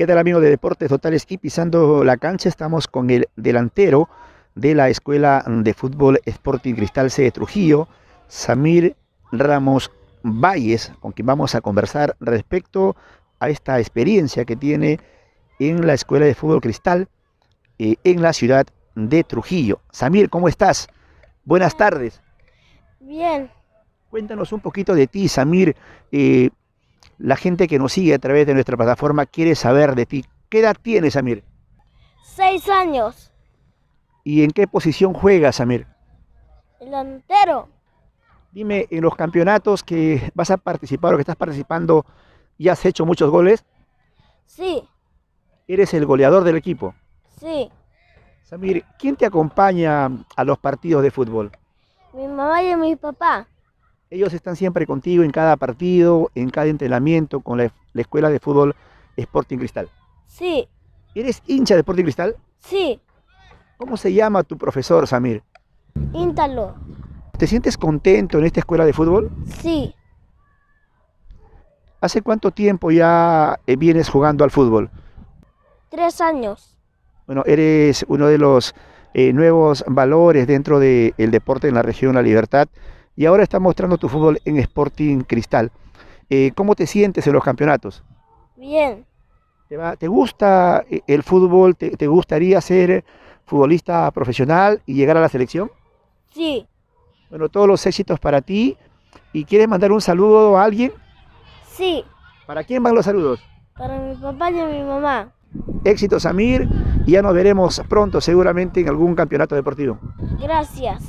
¿Qué tal amigos de Deportes Totales? Y pisando la cancha estamos con el delantero de la Escuela de Fútbol Sporting Cristal C de Trujillo, Samir Ramos Valles, con quien vamos a conversar respecto a esta experiencia que tiene en la Escuela de Fútbol Cristal eh, en la ciudad de Trujillo. Samir, ¿cómo estás? Buenas tardes. Bien. Cuéntanos un poquito de ti, Samir. Eh, la gente que nos sigue a través de nuestra plataforma quiere saber de ti. ¿Qué edad tienes, Samir? Seis años. ¿Y en qué posición juegas, Samir? Delantero. Dime, en los campeonatos que vas a participar o que estás participando, ¿ya has hecho muchos goles? Sí. ¿Eres el goleador del equipo? Sí. Samir, ¿quién te acompaña a los partidos de fútbol? Mi mamá y mi papá. Ellos están siempre contigo en cada partido, en cada entrenamiento con la, escuela de fútbol Sporting Cristal. Sí. ¿Eres hincha de Sporting Cristal? Sí. ¿Cómo se llama tu profesor, Samir? Íntalo. ¿Te sientes contento en esta escuela de fútbol? Sí. ¿Hace cuánto tiempo ya eh, vienes jugando al fútbol? Tres años. Bueno, eres uno de los eh, nuevos valores dentro del deporte en la región La Libertad y ahora está mostrando tu fútbol en Sporting Cristal. Eh, ¿Cómo te sientes en los campeonatos? Bien. ¿Te, gusta eh, el fútbol? Te, gustaría ser futbolista profesional y llegar a la selección? Sí. Bueno, todos los éxitos para ti. ¿Y quieres mandar un saludo a alguien? Sí. ¿Para quién van los saludos? Para mi papá y mi mamá. Éxito Samir y ya nos veremos pronto seguramente en algún campeonato deportivo. Gracias.